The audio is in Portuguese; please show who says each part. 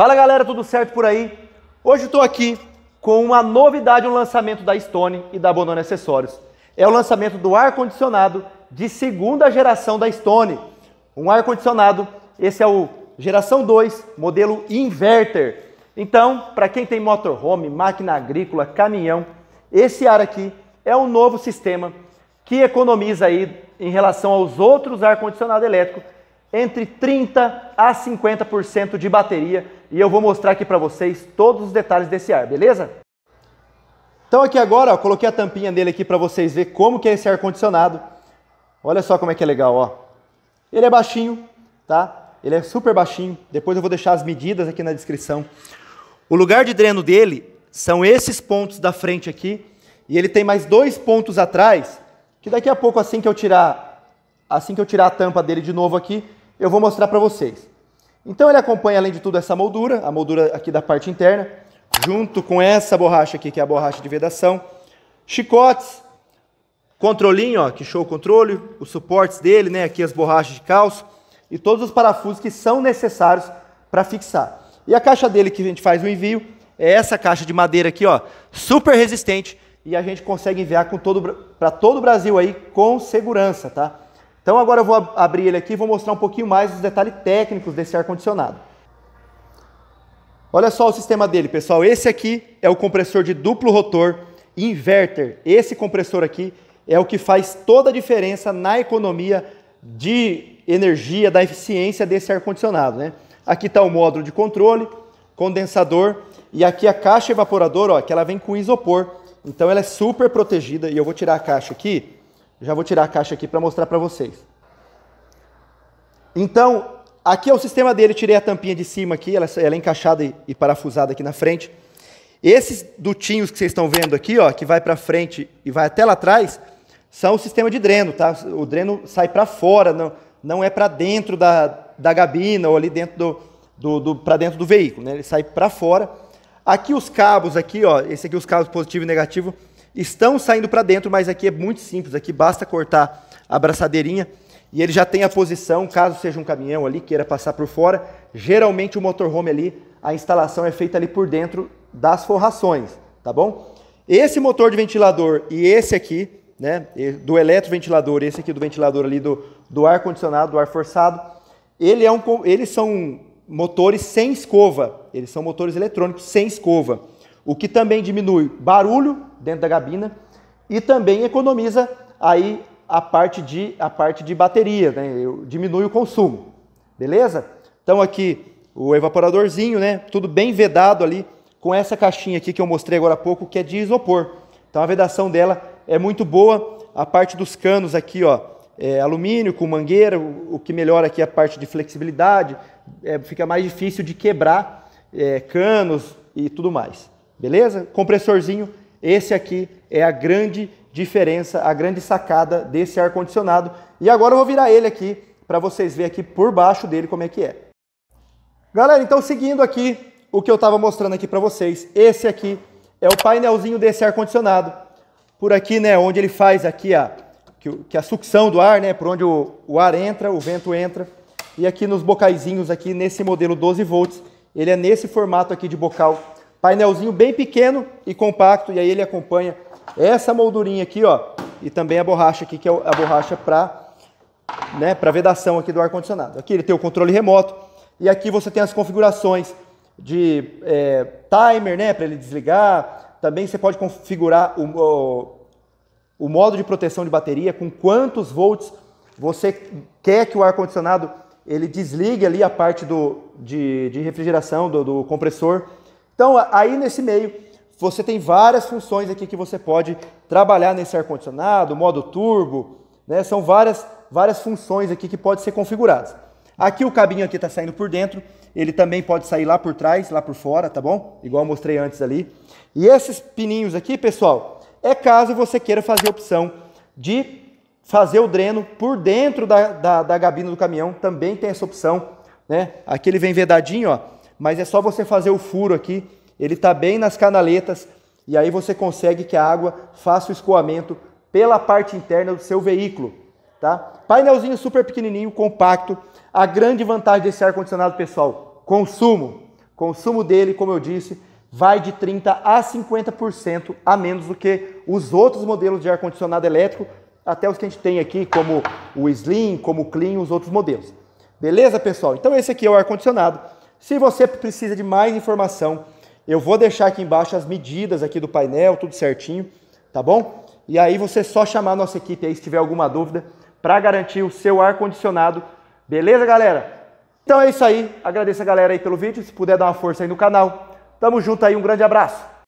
Speaker 1: Fala galera, tudo certo por aí? Hoje estou aqui com uma novidade, um lançamento da Stone e da Bononi Acessórios. É o lançamento do ar-condicionado de segunda geração da Stone. Um ar-condicionado, esse é o geração 2, modelo inverter. Então, para quem tem motorhome, máquina agrícola, caminhão, esse ar aqui é um novo sistema que economiza aí em relação aos outros ar-condicionado elétrico entre 30 a 50% de bateria e eu vou mostrar aqui para vocês todos os detalhes desse ar, beleza? Então aqui agora, ó, coloquei a tampinha dele aqui para vocês ver como que é esse ar condicionado. Olha só como é que é legal, ó. Ele é baixinho, tá? Ele é super baixinho. Depois eu vou deixar as medidas aqui na descrição. O lugar de dreno dele são esses pontos da frente aqui e ele tem mais dois pontos atrás, que daqui a pouco assim que eu tirar assim que eu tirar a tampa dele de novo aqui, eu vou mostrar para vocês. Então ele acompanha, além de tudo, essa moldura, a moldura aqui da parte interna, junto com essa borracha aqui, que é a borracha de vedação, chicotes, controlinho, ó, que show o controle, os suportes dele, né, aqui as borrachas de calço e todos os parafusos que são necessários para fixar. E a caixa dele que a gente faz o envio é essa caixa de madeira aqui, ó, super resistente e a gente consegue enviar todo para todo o Brasil aí com segurança, tá? Então agora eu vou abrir ele aqui e vou mostrar um pouquinho mais os detalhes técnicos desse ar-condicionado. Olha só o sistema dele, pessoal. Esse aqui é o compressor de duplo rotor inverter. Esse compressor aqui é o que faz toda a diferença na economia de energia, da eficiência desse ar-condicionado. Né? Aqui está o módulo de controle, condensador e aqui a caixa evaporadora, ó, que ela vem com isopor. Então ela é super protegida e eu vou tirar a caixa aqui já vou tirar a caixa aqui para mostrar para vocês. Então, aqui é o sistema dele, tirei a tampinha de cima aqui, ela, ela é encaixada e, e, parafusada aqui na frente. Esses dutinhos que vocês estão vendo aqui, ó, que vai para frente e vai até lá atrás, são o sistema de dreno, tá? O dreno sai para fora, não, não é para dentro da, da gabina ou ali dentro do, do, do para dentro do veículo, né? Ele sai para fora. Aqui os cabos aqui, ó, esse aqui é os cabos positivo e negativo, estão saindo para dentro, mas aqui é muito simples, aqui basta cortar a braçadeirinha e ele já tem a posição, caso seja um caminhão ali queira passar por fora. Geralmente o motorhome ali, a instalação é feita ali por dentro das forrações, tá bom? Esse motor de ventilador e esse aqui, né, do eletroventilador, esse aqui do ventilador ali do, do ar condicionado, do ar forçado, ele é um, eles são motores sem escova, eles são motores eletrônicos sem escova, o que também diminui barulho dentro da gabina e também economiza aí a parte de, a parte de bateria, né? Eu diminui o consumo, beleza? Então aqui o evaporadorzinho, né? Tudo bem vedado ali com essa caixinha aqui que eu mostrei agora há pouco, que é de isopor. Então a vedação dela é muito boa. A parte dos canos aqui, ó, é alumínio com mangueira, o, que melhora aqui a parte de flexibilidade, é, fica mais difícil de quebrar é, canos e tudo mais. Beleza? Compressorzinho esse aqui é a grande diferença, a grande sacada desse ar-condicionado. E agora eu vou virar ele aqui para vocês verem aqui por baixo dele como é que é. Galera, então seguindo aqui o que eu estava mostrando aqui para vocês, esse aqui é o painelzinho desse ar-condicionado. Por aqui, né, onde ele faz aqui a, que, que a sucção do ar, né, por onde o, o ar entra, o vento entra. E aqui nos bocaizinhos aqui, nesse modelo 12 volts, ele é nesse formato aqui de bocal Painelzinho bem pequeno e compacto, e aí ele acompanha essa moldurinha aqui, ó, e também a borracha aqui, que é a borracha para né, vedação aqui do ar-condicionado. Aqui ele tem o controle remoto, e aqui você tem as configurações de é, timer, né, para ele desligar. Também você pode configurar o, o, o modo de proteção de bateria, com quantos volts você quer que o ar-condicionado ele desligue ali a parte do, de, de refrigeração do, do compressor. Então, aí nesse meio, você tem várias funções aqui que você pode trabalhar nesse ar-condicionado, modo turbo, né? São várias, várias funções aqui que podem ser configuradas. Aqui o cabinho aqui está saindo por dentro, ele também pode sair lá por trás, lá por fora, tá bom? Igual eu mostrei antes ali. E esses pininhos aqui, pessoal, é caso você queira fazer a opção de fazer o dreno por dentro da, da, da gabina do caminhão, também tem essa opção, né? Aqui ele vem vedadinho, ó mas é só você fazer o furo aqui, ele está bem nas canaletas, e aí você consegue que a água faça o escoamento pela parte interna do seu veículo. Tá? Painelzinho super pequenininho, compacto. A grande vantagem desse ar-condicionado, pessoal, consumo. Consumo dele, como eu disse, vai de 30% a 50% a menos do que os outros modelos de ar-condicionado elétrico, até os que a gente tem aqui, como o Slim, como o Clean, os outros modelos. Beleza, pessoal? Então esse aqui é o ar-condicionado. Se você precisa de mais informação, eu vou deixar aqui embaixo as medidas aqui do painel, tudo certinho, tá bom? E aí você só chamar a nossa equipe aí se tiver alguma dúvida para garantir o seu ar condicionado. Beleza, galera? Então é isso aí. Agradeço a galera aí pelo vídeo, se puder dar uma força aí no canal. Tamo junto aí, um grande abraço.